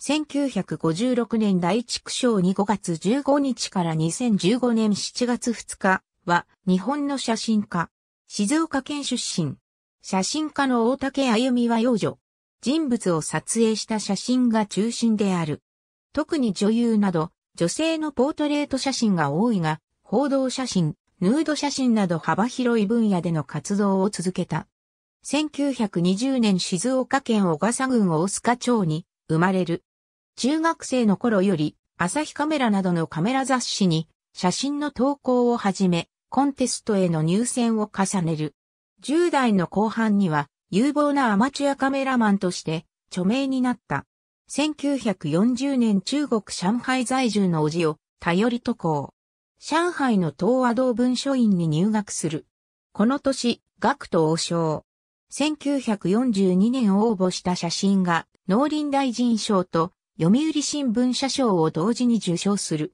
1956年第一区章に5月15日から2015年7月2日は日本の写真家。静岡県出身。写真家の大竹歩みは幼女。人物を撮影した写真が中心である。特に女優など女性のポートレート写真が多いが、報道写真、ヌード写真など幅広い分野での活動を続けた。1920年静岡県小笠郡大須賀町に生まれる。中学生の頃より、朝日カメラなどのカメラ雑誌に、写真の投稿をはじめ、コンテストへの入選を重ねる。10代の後半には、有望なアマチュアカメラマンとして、著名になった。1940年中国上海在住のおじを、頼りとこう。上海の東和道文書院に入学する。この年、学徒王将。1942年応募した写真が農林大臣賞と読売新聞社賞を同時に受賞する。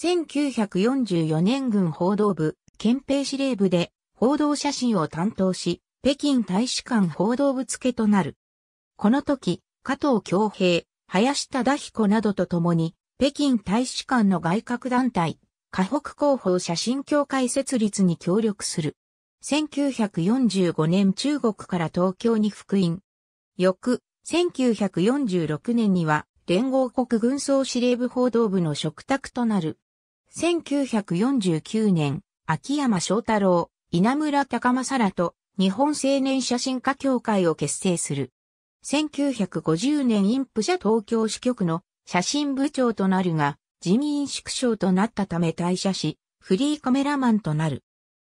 1944年軍報道部、憲兵司令部で報道写真を担当し、北京大使館報道部付となる。この時、加藤京平、林忠彦などと共に、北京大使館の外郭団体、河北広報写真協会設立に協力する。1945年中国から東京に復員。翌、1946年には連合国軍総司令部報道部の嘱託となる。1949年、秋山翔太郎、稲村高政らと日本青年写真家協会を結成する。1950年インプ社東京支局の写真部長となるが、人民縮小となったため退社し、フリーカメラマンとなる。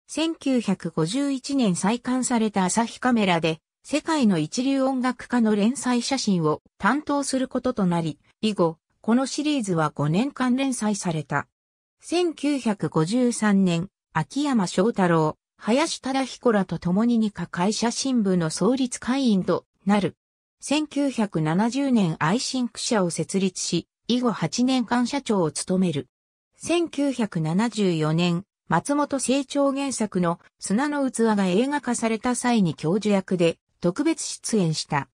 1951年再刊された朝日カメラで、世界の一流音楽家の連載写真を担当することとなり、以後、このシリーズは5年間連載された。1953年、秋山翔太郎、林忠彦らと共に二課会社新部の創立会員となる。1970年愛新区社を設立し、以後8年間社長を務める。1974年、松本清張原作の砂の器が映画化された際に教授役で特別出演した。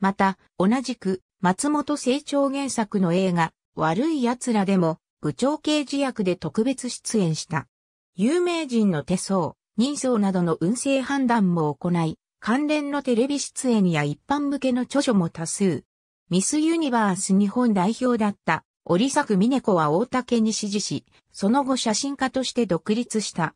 また、同じく、松本清張原作の映画、悪い奴らでも、部長刑事役で特別出演した。有名人の手相、人相などの運勢判断も行い、関連のテレビ出演や一般向けの著書も多数。ミスユニバース日本代表だった織作美猫は大竹に支持し、その後写真家として独立した。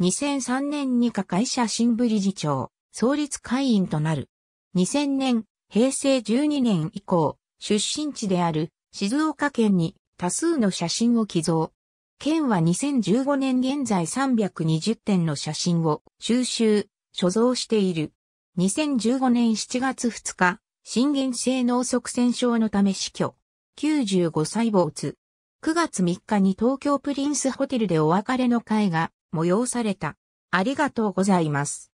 2003年に加会社新部理事長、創立会員となる。2000年、平成12年以降、出身地である静岡県に多数の写真を寄贈。県は2015年現在320点の写真を収集、所蔵している。2015年7月2日、心原性脳側栓症のため死去。95歳没。9月3日に東京プリンスホテルでお別れの会が催された。ありがとうございます。